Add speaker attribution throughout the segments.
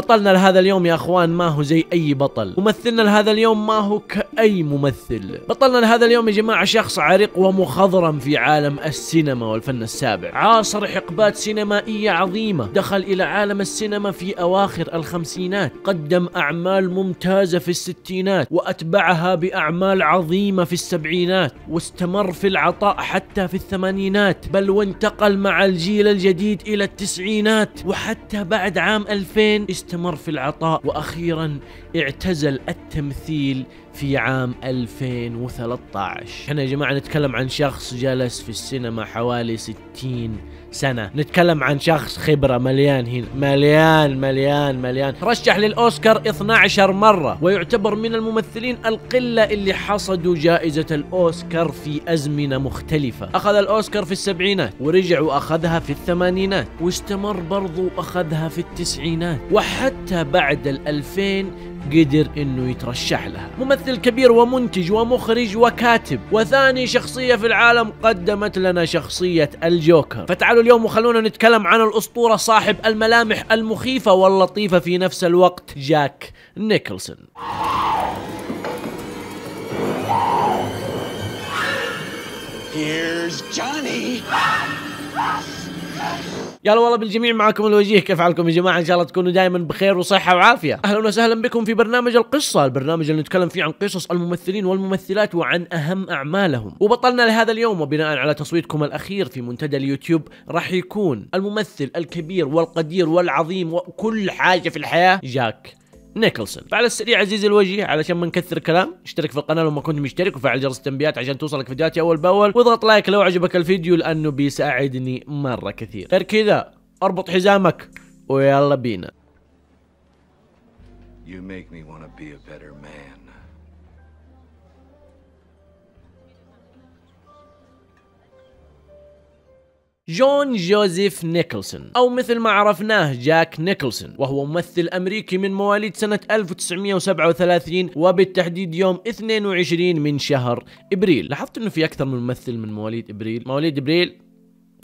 Speaker 1: بطلنا لهذا اليوم يا اخوان ما هو زي اي بطل ممثلنا لهذا اليوم ما هو كاي ممثل بطلنا لهذا اليوم يا جماعه شخص عريق ومخضرم في عالم السينما والفن السابع عاصر حقبات سينمائيه عظيمه دخل الى عالم السينما في اواخر الخمسينات قدم اعمال ممتازه في الستينات واتبعها باعمال عظيمه في السبعينات واستمر في العطاء حتى في الثمانينات بل وانتقل مع الجيل الجديد الى التسعينات وحتى بعد عام 2000 استمر في العطاء واخيرا اعتزل التمثيل في عام 2013 احنا يا جماعة نتكلم عن شخص جلس في السينما حوالي 60 سنة نتكلم عن شخص خبرة مليان هنا مليان مليان مليان رشح للأوسكار 12 مرة ويعتبر من الممثلين القلة اللي حصدوا جائزة الأوسكار في أزمنة مختلفة أخذ الأوسكار في السبعينات ورجع وأخذها في الثمانينات واستمر برضو أخذها في التسعينات وحتى بعد الألفين قدر انه يترشح لها ممثل كبير ومنتج ومخرج وكاتب وثاني شخصية في العالم قدمت لنا شخصية الجوكر فتعالوا اليوم وخلونا نتكلم عن الأسطورة صاحب الملامح المخيفة واللطيفة في نفس الوقت جاك نيكلسون Here's Johnny. يلا والله بالجميع معكم الوجيه كيف حالكم يا جماعه ان شاء الله تكونوا دائما بخير وصحه وعافيه اهلا وسهلا بكم في برنامج القصه البرنامج اللي نتكلم فيه عن قصص الممثلين والممثلات وعن اهم اعمالهم وبطلنا لهذا اليوم وبناء على تصويتكم الاخير في منتدى اليوتيوب راح يكون الممثل الكبير والقدير والعظيم وكل حاجه في الحياه جاك نيكلسون فعلى السريع عزيزي الوجه علشان ما نكثر كلام اشترك في القناه لو ما كنت مشترك وفعل جرس التنبيهات عشان توصلك فيديوهاتي اول باول واضغط لايك لو عجبك الفيديو لانه بيساعدني مره كثير غير كذا اربط حزامك ويلا بينا You make me wanna be a better man. جون جوزيف نيكلسون أو مثل ما عرفناه جاك نيكلسون وهو ممثل أمريكي من مواليد سنة 1937 وبالتحديد يوم 22 من شهر إبريل لاحظت أنه في أكثر من ممثل من مواليد إبريل مواليد إبريل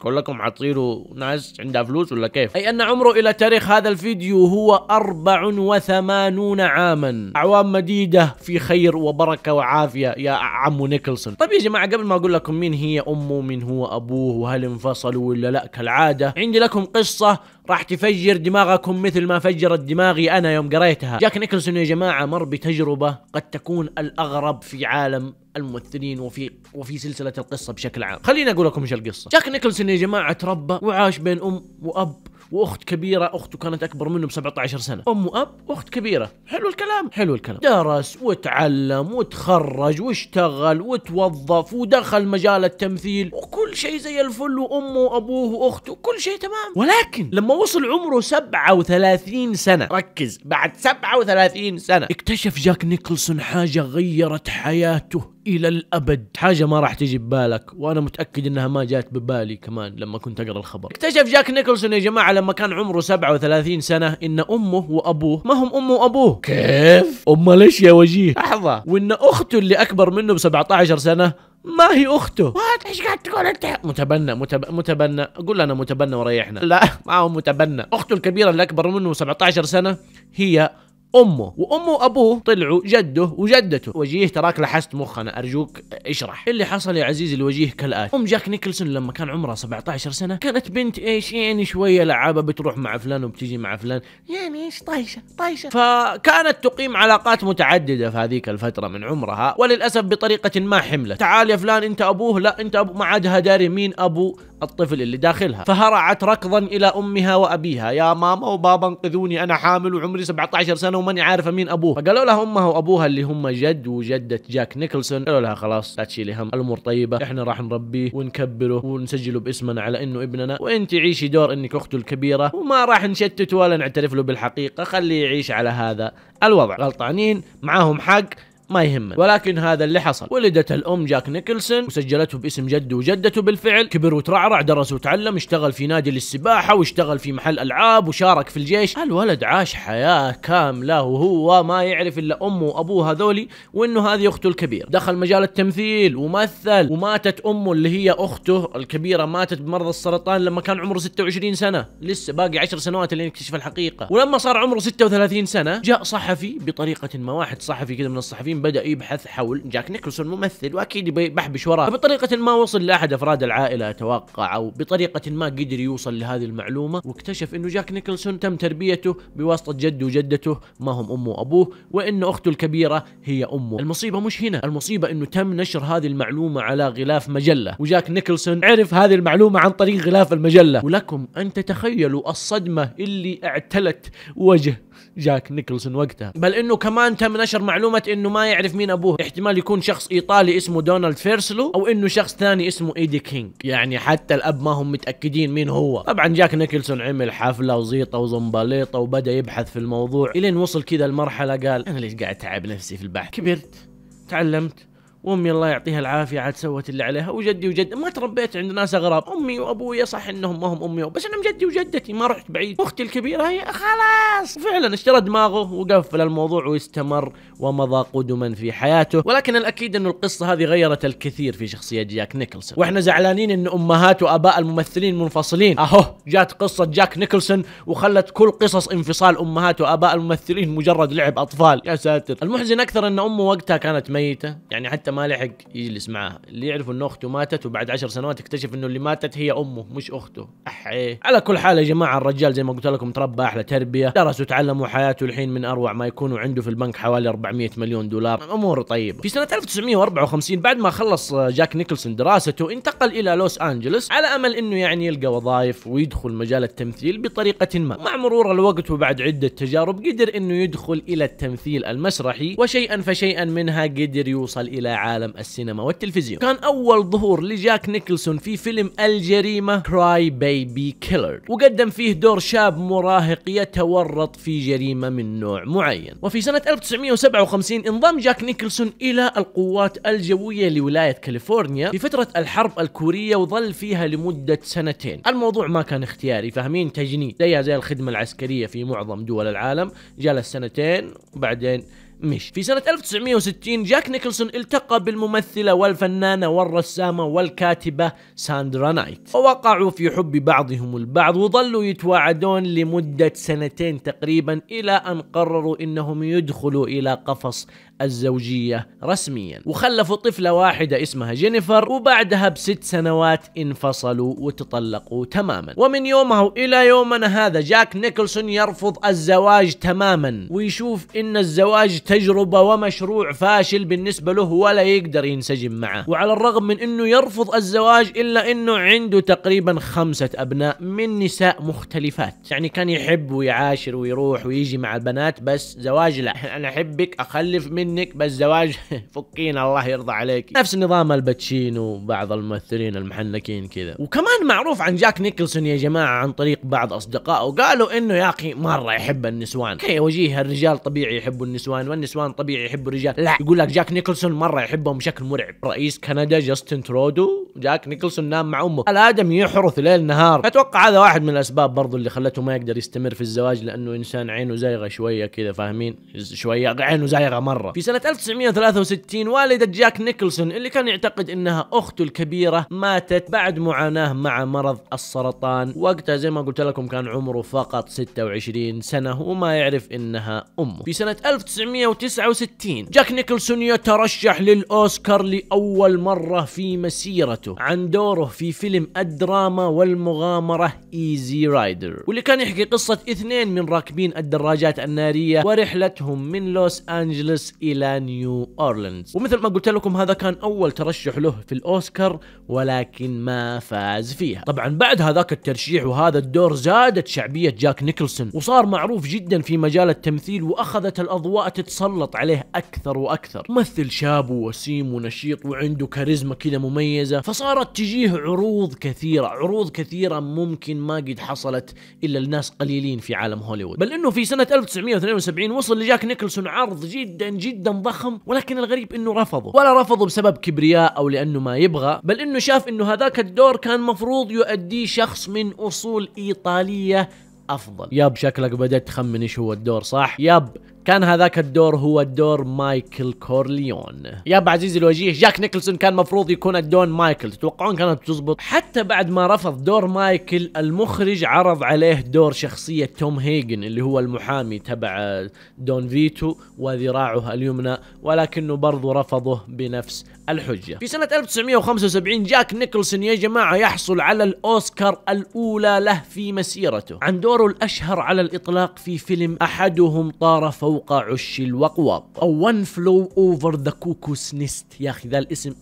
Speaker 1: كلكم لكم عطيله ناس عندها فلوس ولا كيف أي أن عمره إلى تاريخ هذا الفيديو هو 84 عاما أعوام مديدة في خير وبركة وعافية يا عمو نيكلسون طيب يا جماعة قبل ما أقول لكم مين هي أمه مين هو أبوه وهل انفصلوا ولا لا كالعادة عندي لكم قصة راح تفجر دماغكم مثل ما فجرت دماغي انا يوم قريتها جاك نيكلسون يا جماعه مر بتجربه قد تكون الاغرب في عالم الممثلين وفي وفي سلسله القصه بشكل عام خليني اقول لكم ايش القصه جاك نيكلسون يا جماعه تربى وعاش بين ام واب واخت كبيره اخته كانت اكبر منه ب 17 سنه ام واب واخت كبيره حلو الكلام حلو الكلام درس وتعلم وتخرج واشتغل وتوظف ودخل مجال التمثيل شيء زي الفل وامه وابوه واخته كل شيء تمام ولكن لما وصل عمره 37 سنه ركز بعد 37 سنه اكتشف جاك نيكلسون حاجه غيرت حياته الى الابد حاجه ما راح تجي ببالك وانا متاكد انها ما جات ببالي كمان لما كنت اقرا الخبر اكتشف جاك نيكلسون يا جماعه لما كان عمره 37 سنه ان امه وابوه ما هم امه وابوه كيف امه ليش يا وجيه لحظه وان اخته اللي اكبر منه ب 17 سنه ما هي اخته وات ايش قاعد تقول انت متبنى متب... متبنى قول انا متبنى وريحنا لا ما هو متبنى اخته الكبيره اللي اكبر منه 17 سنه هي امه وامه وابوه طلعوا جده وجدته وجيه تراك لحست مخنا ارجوك اشرح اللي حصل يا عزيزي الوجيه كالاتي ام جاك نيكلسون لما كان عمرها 17 سنه كانت بنت ايش يعني شويه لعابه بتروح مع فلان وبتجي مع فلان يعني ايش طايشه طايشه فكانت تقيم علاقات متعدده في هذيك الفتره من عمرها وللاسف بطريقه ما حملت تعال يا فلان انت ابوه لا انت ابو ما عاد داري مين ابو الطفل اللي داخلها فهرعت ركضا إلى أمها وأبيها يا ماما وبابا انقذوني أنا حامل وعمري 17 سنة وماني عارفة مين أبوه فقالوا لها أمها وأبوها اللي هم جد وجدة جاك نيكلسون قالوا لها خلاص لا تشيلي هم الأمور طيبة إحنا راح نربيه ونكبره ونسجله باسمنا على إنه ابننا وأنت عيشي دور إنك أخته الكبيرة وما راح نشتت ولا نعترف له بالحقيقة خليه يعيش على هذا الوضع غلطانين معاهم حق ما يهمه ولكن هذا اللي حصل ولدت الام جاك نيكلسون وسجلته باسم جده وجدته بالفعل كبر وترعرع درس وتعلم اشتغل في نادي للسباحه واشتغل في محل العاب وشارك في الجيش الولد عاش حياه كامله وهو ما يعرف الا امه وابوه هذولي وانه هذه اخته الكبيره دخل مجال التمثيل ومثل وماتت امه اللي هي اخته الكبيره ماتت بمرض السرطان لما كان عمره 26 سنه لسه باقي 10 سنوات لين يكتشف الحقيقه ولما صار عمره 36 سنه جاء صحفي بطريقه ما واحد صحفي كذا من الصحفيين الحين بدأ يبحث حول جاك نيكلسون ممثل وأكيد بحبش وراه فبطريقة ما وصل لأحد أفراد العائلة أتوقع أو بطريقة ما قدر يوصل لهذه المعلومة واكتشف أنه جاك نيكلسون تم تربيته بواسطة جده وجدته ما هم أمه وأبوه وأن أخته الكبيرة هي أمه المصيبة مش هنا المصيبة أنه تم نشر هذه المعلومة على غلاف مجلة وجاك نيكلسون عرف هذه المعلومة عن طريق غلاف المجلة ولكم أن تتخيلوا الصدمة اللي اعتلت وجه جاك نيكلسون وقتها بل انه كمان تم نشر معلومه انه ما يعرف مين ابوه احتمال يكون شخص ايطالي اسمه دونالد فيرسلو او انه شخص ثاني اسمه ايدي كينج يعني حتى الاب ما هم متاكدين مين هو طبعا جاك نيكلسون عمل حفله وزيطه وزنبليطه وبدا يبحث في الموضوع الين وصل كذا المرحله قال انا ليش قاعد اتعب نفسي في البحث كبرت تعلمت وامي الله يعطيها العافيه عاد سوت اللي عليها وجدي وجد ما تربيت عند ناس اغراب امي وابويا صح انهم ما هم امي بس انا جدي وجدتي ما رحت بعيد اختي الكبيره هي خلاص فعلا اشترى دماغه وقفل الموضوع واستمر ومضى قدما في حياته ولكن الاكيد انه القصه هذه غيرت الكثير في شخصيه جاك نيكلسون واحنا زعلانين ان امهات واباء الممثلين منفصلين اهو جات قصه جاك نيكلسون وخلت كل قصص انفصال امهات واباء الممثلين مجرد لعب اطفال يا ساتر المحزن اكثر ان امه وقتها كانت ميته يعني حتى ما لحق يجلس معاها اللي يعرفوا ان اخته ماتت وبعد عشر سنوات اكتشف انه اللي ماتت هي امه مش اخته احيه على كل حال يا جماعه الرجال زي ما قلت لكم تربى احلى تربيه درس وتعلم وحياته الحين من اروع ما يكون وعنده في البنك حوالي 400 مليون دولار اموره طيبه في سنه 1954 بعد ما خلص آه، جاك نيكلسون دراسته انتقل الى لوس انجلوس على امل انه يعني يلقى وظائف ويدخل مجال التمثيل بطريقه ما مع مرور الوقت وبعد عده تجارب قدر انه يدخل الى التمثيل المسرحي وشيئا فشيئا منها قدر يوصل الى عالم السينما والتلفزيون كان أول ظهور لجاك نيكلسون في فيلم الجريمة كراي بيبي كيلر وقدم فيه دور شاب مراهق يتورط في جريمة من نوع معين وفي سنة 1957 انضم جاك نيكلسون إلى القوات الجوية لولاية كاليفورنيا في فترة الحرب الكورية وظل فيها لمدة سنتين الموضوع ما كان اختياري فاهمين تجنيد زيها زي الخدمة العسكرية في معظم دول العالم جلس سنتين وبعدين مش في سنة 1960 جاك نيكلسون التقى بالممثلة والفنانة والرسامة والكاتبة ساندرا نايت ووقعوا في حب بعضهم البعض وظلوا يتواعدون لمدة سنتين تقريبا إلى أن قرروا إنهم يدخلوا إلى قفص الزوجية رسميا وخلفوا طفلة واحدة اسمها جينيفر وبعدها بست سنوات انفصلوا وتطلقوا تماما ومن يومها وإلى يومنا هذا جاك نيكلسون يرفض الزواج تماما ويشوف إن الزواج تجربة ومشروع فاشل بالنسبة له ولا يقدر ينسجم معه وعلى الرغم من انه يرفض الزواج الا انه عنده تقريبا خمسة ابناء من نساء مختلفات يعني كان يحب ويعاشر ويروح ويجي مع البنات بس زواج لا انا احبك اخلف منك بس زواج فكينا الله يرضى عليك نفس نظام الباتشينو وبعض الممثلين المحنكين كذا وكمان معروف عن جاك نيكلسون يا جماعة عن طريق بعض اصدقائه قالوا انه يا اخي مرة يحب النسوان كي وجيه الرجال طبيعي يحبوا النسوان النسوان طبيعي يحبوا الرجال لا يقول لك جاك نيكلسون مره يحبهم بشكل مرعب رئيس كندا جاستن ترودو جاك نيكلسون نام مع امه الادم يحرث ليل نهار اتوقع هذا واحد من الاسباب برضو اللي خلته ما يقدر يستمر في الزواج لانه انسان عينه زايغه شويه كذا فاهمين شويه عينه زايغه مره في سنه 1963 والده جاك نيكلسون اللي كان يعتقد انها اخته الكبيره ماتت بعد معاناه مع مرض السرطان وقتها زي ما قلت لكم كان عمره فقط 26 سنه وما يعرف انها امه في سنه 1900 1969 جاك نيكلسون يترشح للأوسكار لأول مرة في مسيرته عن دوره في فيلم الدراما والمغامرة إيزي رايدر واللي كان يحكي قصة اثنين من راكبين الدراجات النارية ورحلتهم من لوس أنجلوس إلى نيو أورلينز ومثل ما قلت لكم هذا كان أول ترشح له في الأوسكار ولكن ما فاز فيها طبعا بعد هذاك الترشيح وهذا الدور زادت شعبية جاك نيكلسون وصار معروف جدا في مجال التمثيل وأخذت الأضواء تتسلل يتسلط عليه اكثر واكثر ممثل شاب ووسيم ونشيط وعنده كاريزما كذا مميزه فصارت تجيه عروض كثيره عروض كثيره ممكن ما قد حصلت الا لناس قليلين في عالم هوليوود بل انه في سنه 1972 وصل لجاك نيكلسون عرض جدا جدا ضخم ولكن الغريب انه رفضه ولا رفضه بسبب كبرياء او لانه ما يبغى بل انه شاف انه هذاك الدور كان مفروض يؤديه شخص من اصول ايطاليه افضل ياب شكلك بدأت تخمن ايش هو الدور صح ياب كان هذاك الدور هو دور مايكل كورليون يا ابو عزيزي الوجيه جاك نيكلسون كان مفروض يكون الدون مايكل تتوقعون كانت تزبط حتى بعد ما رفض دور مايكل المخرج عرض عليه دور شخصية توم هيجن اللي هو المحامي تبع دون فيتو وذراعه اليمنى ولكنه برضو رفضه بنفس الحجة في سنة 1975 جاك نيكلسون يا جماعة يحصل على الأوسكار الأولى له في مسيرته عن دوره الأشهر على الإطلاق في فيلم أحدهم طار فوق فوق عش الوقوق أو ون فلو اوفر ذا كوكوس نست يا أخي ذا الاسم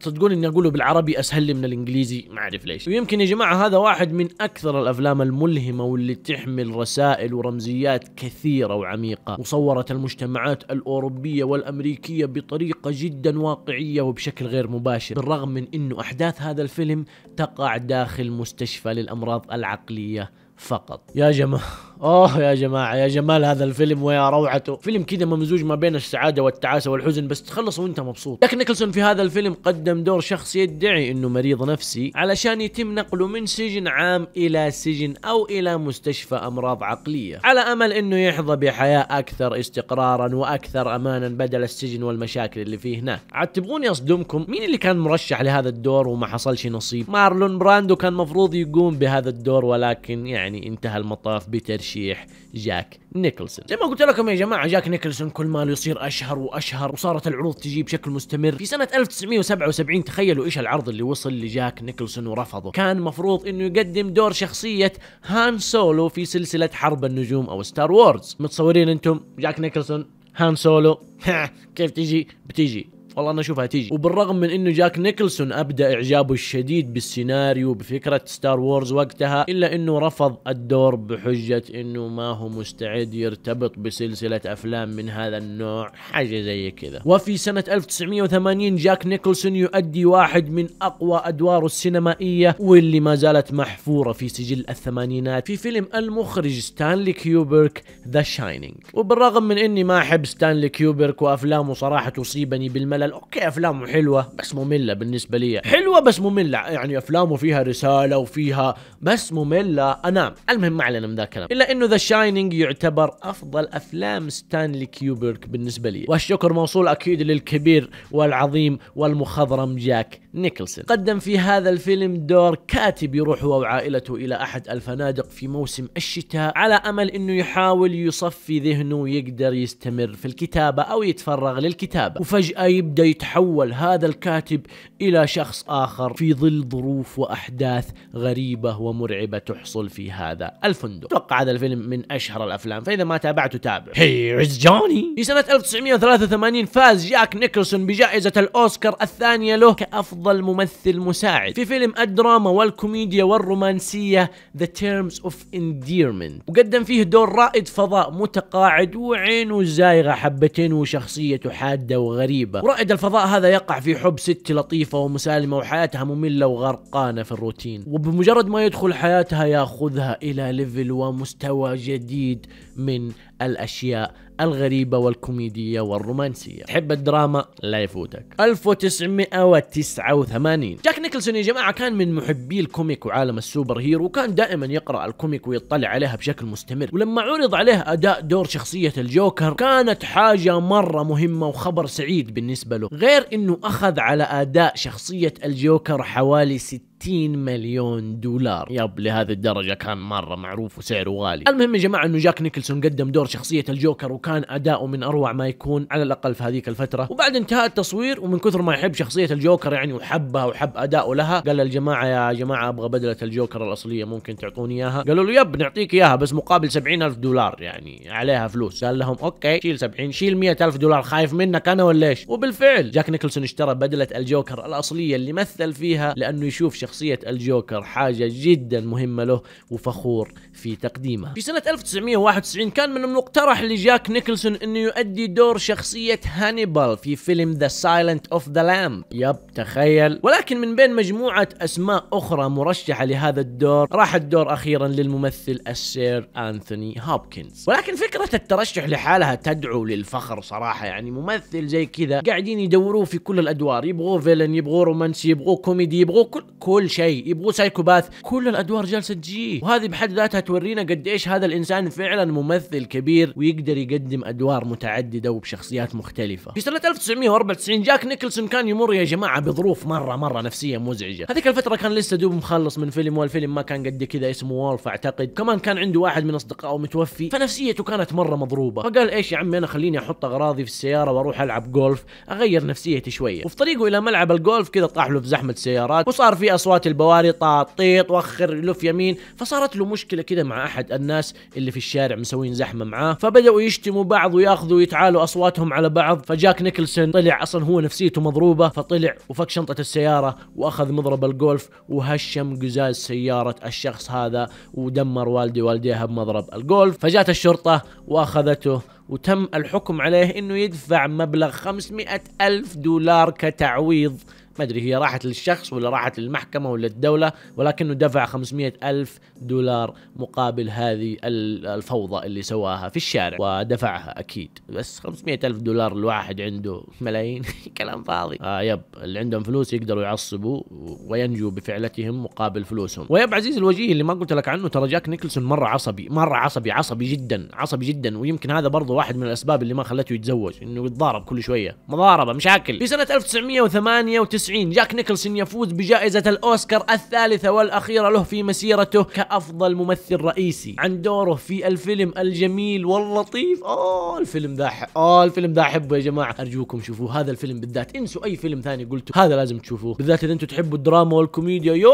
Speaker 1: تصدقون اني اقوله بالعربي اسهل لي من الانجليزي ما اعرف ليش ويمكن يا جماعه هذا واحد من اكثر الافلام الملهمه واللي تحمل رسائل ورمزيات كثيره وعميقه وصورت المجتمعات الاوروبيه والامريكيه بطريقه جدا واقعيه وبشكل غير مباشر بالرغم من انه احداث هذا الفيلم تقع داخل مستشفى للامراض العقليه فقط يا جماعة اوه يا جماعة يا جمال هذا الفيلم ويا روعته فيلم كذا ممزوج ما بين السعادة والتعاسة والحزن بس تخلص وانت مبسوط جاك نيكلسون في هذا الفيلم قدم دور شخص يدعي انه مريض نفسي علشان يتم نقله من سجن عام الى سجن او الى مستشفى امراض عقلية على امل انه يحظى بحياة اكثر استقرارا واكثر امانا بدل السجن والمشاكل اللي فيه هناك عاد تبغوني اصدمكم مين اللي كان مرشح لهذا الدور وما حصلش نصيب مارلون براندو كان مفروض يقوم بهذا الدور ولكن يعني يعني انتهى المطاف بترشيح جاك نيكلسون زي ما قلت لكم يا جماعه جاك نيكلسون كل ما يصير اشهر واشهر وصارت العروض تجي بشكل مستمر في سنه 1977 تخيلوا ايش العرض اللي وصل لجاك نيكلسون ورفضه كان مفروض انه يقدم دور شخصيه هان سولو في سلسله حرب النجوم او ستار وورز متصورين انتم جاك نيكلسون هان سولو كيف تجي بتجي والله انا اشوفها تيجي وبالرغم من انه جاك نيكلسون ابدى اعجابه الشديد بالسيناريو بفكره ستار وورز وقتها الا انه رفض الدور بحجه انه ما هو مستعد يرتبط بسلسله افلام من هذا النوع حاجه زي كذا وفي سنه 1980 جاك نيكلسون يؤدي واحد من اقوى ادواره السينمائيه واللي ما زالت محفوره في سجل الثمانينات في فيلم المخرج ستانلي كيوبرك ذا شاينينج وبالرغم من اني ما احب ستانلي كيوبرك وافلامه صراحه تصيبني بالملل ملل اوكي افلامه حلوه بس ممله بالنسبه لي حلوه بس ممله يعني افلامه فيها رساله وفيها بس ممله انا المهم ما علينا من ذا الكلام الا انه ذا شاينينج يعتبر افضل افلام ستانلي كيوبرك بالنسبه لي والشكر موصول اكيد للكبير والعظيم والمخضرم جاك نيكلسون قدم في هذا الفيلم دور كاتب يروح هو وعائلته إلى أحد الفنادق في موسم الشتاء على أمل أنه يحاول يصفي ذهنه ويقدر يستمر في الكتابة أو يتفرغ للكتابة وفجأة يبدأ يتحول هذا الكاتب إلى شخص آخر في ظل ظروف وأحداث غريبة ومرعبة تحصل في هذا الفندق توقع هذا الفيلم من أشهر الأفلام فإذا ما تابعته تابع عز جوني في سنة 1983 فاز جاك نيكلسون بجائزة الأوسكار الثانية له كأفضل أفضل ممثل مساعد في فيلم الدراما والكوميديا والرومانسية The Terms of Endearment وقدم فيه دور رائد فضاء متقاعد وعينه زايغة حبتين وشخصيته حادة وغريبة ورائد الفضاء هذا يقع في حب ست لطيفة ومسالمة وحياتها مملة وغرقانة في الروتين وبمجرد ما يدخل حياتها ياخذها إلى ليفل ومستوى جديد من الأشياء الغريبة والكوميدية والرومانسية تحب الدراما لا يفوتك 1989 جاك نيكلسون يا جماعة كان من محبي الكوميك وعالم السوبر هيرو وكان دائما يقرأ الكوميك ويطلع عليها بشكل مستمر ولما عرض عليه أداء دور شخصية الجوكر كانت حاجة مرة مهمة وخبر سعيد بالنسبة له غير أنه أخذ على أداء شخصية الجوكر حوالي 6 60 مليون دولار يب لهذه الدرجة كان مرة معروف وسعره غالي المهم يا جماعة انه جاك نيكلسون قدم دور شخصية الجوكر وكان اداؤه من اروع ما يكون على الاقل في هذيك الفترة وبعد انتهاء التصوير ومن كثر ما يحب شخصية الجوكر يعني وحبها وحب اداؤه لها قال للجماعة يا جماعة ابغى بدلة الجوكر الاصلية ممكن تعطوني اياها قالوا له يب نعطيك اياها بس مقابل 70 الف دولار يعني عليها فلوس قال لهم اوكي شيل 70 شيل 100 الف دولار خايف منك انا ولا ايش وبالفعل جاك نيكلسون اشترى بدلة الجوكر الاصلية اللي مثل فيها لانه يشوف شخصية شخصية الجوكر حاجة جدا مهمة له وفخور في تقديمها في سنة 1991 كان من المقترح لجاك نيكلسون انه يؤدي دور شخصية هانيبال في فيلم ذا سايلنت اوف ذا لام يب تخيل ولكن من بين مجموعة اسماء اخرى مرشحة لهذا الدور راح الدور اخيرا للممثل السير انثوني هوبكنز ولكن فكرة الترشح لحالها تدعو للفخر صراحة يعني ممثل زي كذا قاعدين يدوروه في كل الادوار يبغوه فيلن يبغوه رومانسي يبغوه كوميدي يبغوه كل كل كل شيء يبغوه سايكوباث كل الادوار جالسه تجيه وهذه بحد ذاتها تورينا قد ايش هذا الانسان فعلا ممثل كبير ويقدر يقدم ادوار متعدده وبشخصيات مختلفه في سنه 1994 جاك نيكلسون كان يمر يا جماعه بظروف مره مره نفسيه مزعجه هذيك الفتره كان لسه دوب مخلص من فيلم والفيلم ما كان قد كذا اسمه وولف اعتقد كمان كان عنده واحد من اصدقائه متوفي فنفسيته كانت مره مضروبه فقال ايش يا عمي انا خليني احط اغراضي في السياره واروح العب جولف اغير نفسيتي شويه وفي طريقه الى ملعب الجولف كذا طاح له في زحمه سيارات وصار في اصوات اصوات البواري طاطيط وخر لف يمين فصارت له مشكله كذا مع احد الناس اللي في الشارع مسوين زحمه معاه فبداوا يشتموا بعض وياخذوا ويتعالوا اصواتهم على بعض فجاك نيكلسون طلع اصلا هو نفسيته مضروبه فطلع وفك شنطه السياره واخذ مضرب الجولف وهشم قزاز سياره الشخص هذا ودمر والدي والديها بمضرب الجولف فجات الشرطه واخذته وتم الحكم عليه انه يدفع مبلغ 500 ألف دولار كتعويض ما ادري هي راحت للشخص ولا راحت للمحكمه ولا الدوله ولكنه دفع 500 الف دولار مقابل هذه الفوضى اللي سواها في الشارع ودفعها اكيد بس 500 الف دولار الواحد عنده ملايين كلام فاضي آه يب اللي عندهم فلوس يقدروا يعصبوا وينجو بفعلتهم مقابل فلوسهم ويب عزيز الوجيه اللي ما قلت لك عنه ترى جاك نيكلسون مره عصبي مره عصبي عصبي جدا عصبي جدا ويمكن هذا برضه واحد من الاسباب اللي ما خلته يتزوج انه يتضارب كل شويه مضاربه مشاكل في سنه 1998 1990 جاك نيكلسون يفوز بجائزة الأوسكار الثالثة والأخيرة له في مسيرته كأفضل ممثل رئيسي عن دوره في الفيلم الجميل واللطيف آه الفيلم ذا آه الفيلم ذا أحبه يا جماعة أرجوكم شوفوه هذا الفيلم بالذات انسوا أي فيلم ثاني قلته هذا لازم تشوفوه بالذات إذا أنتم تحبوا الدراما والكوميديا يو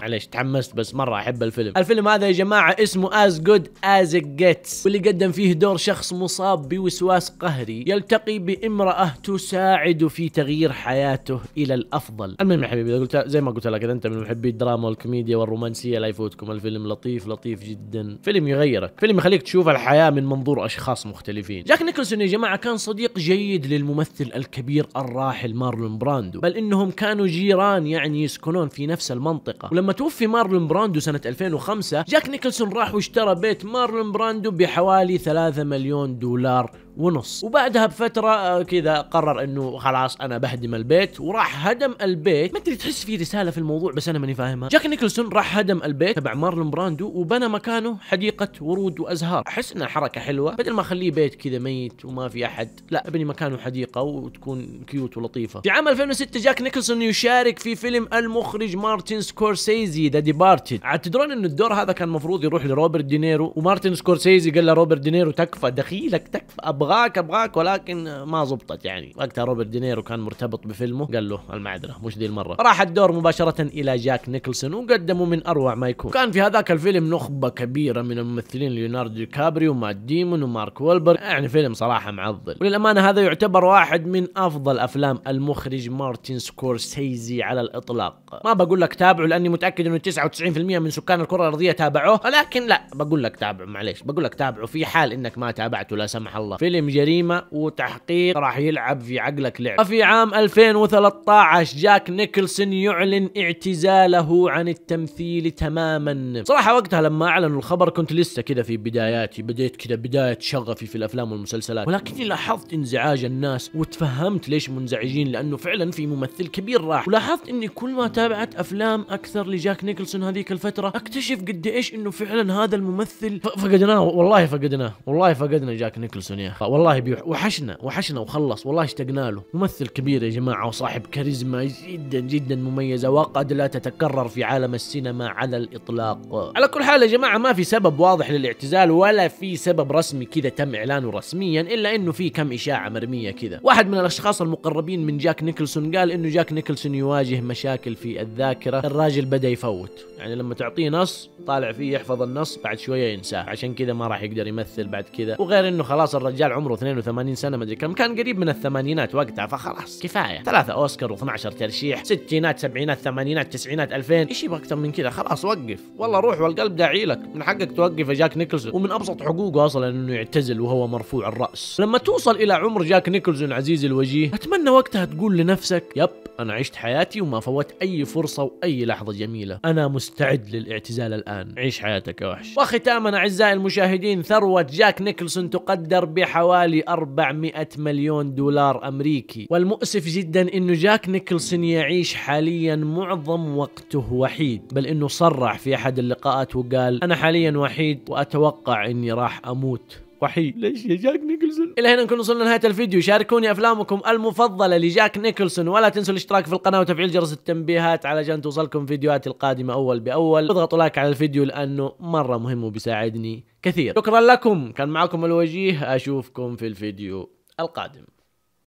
Speaker 1: معليش تحمست بس مرة أحب الفيلم الفيلم هذا يا جماعة اسمه As Good As It Gets واللي قدم فيه دور شخص مصاب بوسواس قهري يلتقي بامرأة تساعد في تغيير حياته إلى الى الافضل المهم يا حبيبي قلت زي ما قلت لك اذا انت من محبي الدراما والكوميديا والرومانسيه لا يفوتكم الفيلم لطيف لطيف جدا فيلم يغيرك فيلم يخليك تشوف الحياه من منظور اشخاص مختلفين جاك نيكلسون يا جماعه كان صديق جيد للممثل الكبير الراحل مارلون براندو بل انهم كانوا جيران يعني يسكنون في نفس المنطقه ولما توفي مارلون براندو سنه 2005 جاك نيكلسون راح واشترى بيت مارلون براندو بحوالي 3 مليون دولار ونص وبعدها بفتره آه، كذا قرر انه خلاص انا بهدم البيت وراح هدم البيت ما ادري تحس في رساله في الموضوع بس انا ماني فاهمها جاك نيكلسون راح هدم البيت تبع مارلون براندو وبنى مكانه حديقه ورود وازهار احس انها حركه حلوه بدل ما اخليه بيت كذا ميت وما في احد لا ابني مكانه حديقه وتكون كيوت ولطيفه في عام 2006 جاك نيكلسون يشارك في فيلم المخرج مارتن سكورسيزي ذا ديبارتد عاد تدرون ان الدور هذا كان المفروض يروح لروبرت دينيرو ومارتن سكورسيزي قال له روبرت دينيرو تكفى دخيلك تكفى ابغى ابغاك ابغاك ولكن ما زبطت يعني وقتها روبرت دينيرو كان مرتبط بفيلمه قال له المعذره مش دي المره راح الدور مباشره الى جاك نيكلسون وقدمه من اروع ما يكون كان في هذاك الفيلم نخبه كبيره من الممثلين ليوناردو دي كابريو ومات ديمون ومارك ولبر يعني فيلم صراحه معضل وللامانه هذا يعتبر واحد من افضل افلام المخرج مارتن سكورسيزي على الاطلاق ما بقول لك تابعه لاني متاكد انه 99% من سكان الكره الارضيه تابعوه ولكن لا بقول لك تابعه معليش بقول لك تابعه في حال انك ما تابعته لا سمح الله فيلم فيلم جريمه وتحقيق راح يلعب في عقلك لعب في عام 2013 جاك نيكلسون يعلن اعتزاله عن التمثيل تماما صراحه وقتها لما اعلنوا الخبر كنت لسه كذا في بداياتي بديت كذا بدايه شغفي في الافلام والمسلسلات ولكني لاحظت انزعاج الناس وتفهمت ليش منزعجين لانه فعلا في ممثل كبير راح ولاحظت اني كل ما تابعت افلام اكثر لجاك نيكلسون هذيك الفتره اكتشف قد ايش انه فعلا هذا الممثل فقدناه والله فقدناه والله فقدنا جاك نيكلسون يا اخي والله بيوح وحشنا وحشنا وخلص والله اشتقنا له ممثل كبير يا جماعة وصاحب كاريزما جدا جدا مميزة وقد لا تتكرر في عالم السينما على الإطلاق على كل حال يا جماعة ما في سبب واضح للاعتزال ولا في سبب رسمي كذا تم إعلانه رسميا إلا إنه في كم إشاعة مرمية كذا واحد من الأشخاص المقربين من جاك نيكلسون قال إنه جاك نيكلسون يواجه مشاكل في الذاكرة الراجل بدأ يفوت يعني لما تعطيه نص طالع فيه يحفظ النص بعد شوية ينساه عشان كذا ما راح يقدر يمثل بعد كذا وغير إنه خلاص الرجال عمره 82 سنه ما ادري كم كان قريب من الثمانينات وقتها فخلاص كفايه ثلاثه اوسكار و12 ترشيح ستينات سبعينات ثمانينات تسعينات 2000 ايش يبغى اكثر من كذا خلاص وقف والله روح والقلب داعي لك من حقك توقف جاك نيكلسون ومن ابسط حقوقه اصلا انه يعتزل وهو مرفوع الراس لما توصل الى عمر جاك نيكلسون عزيزي الوجيه اتمنى وقتها تقول لنفسك يب انا عشت حياتي وما فوت اي فرصه واي لحظه جميله انا مستعد للاعتزال الان عيش حياتك يا وحش وختاما اعزائي المشاهدين ثروه جاك نيكلسون تقدر بحوالي حوالي 400 مليون دولار أمريكي والمؤسف جدا أنه جاك نيكلسون يعيش حاليا معظم وقته وحيد بل أنه صرح في أحد اللقاءات وقال أنا حاليا وحيد وأتوقع أني راح أموت وحيد ليش يا جاك نيكلسون الى هنا نكون وصلنا لنهايه الفيديو شاركوني افلامكم المفضله لجاك نيكلسون ولا تنسوا الاشتراك في القناه وتفعيل جرس التنبيهات علشان توصلكم فيديوهاتي القادمه اول باول اضغطوا لايك على الفيديو لانه مره مهم وبيساعدني كثير شكرا لكم كان معكم الوجيه اشوفكم في الفيديو القادم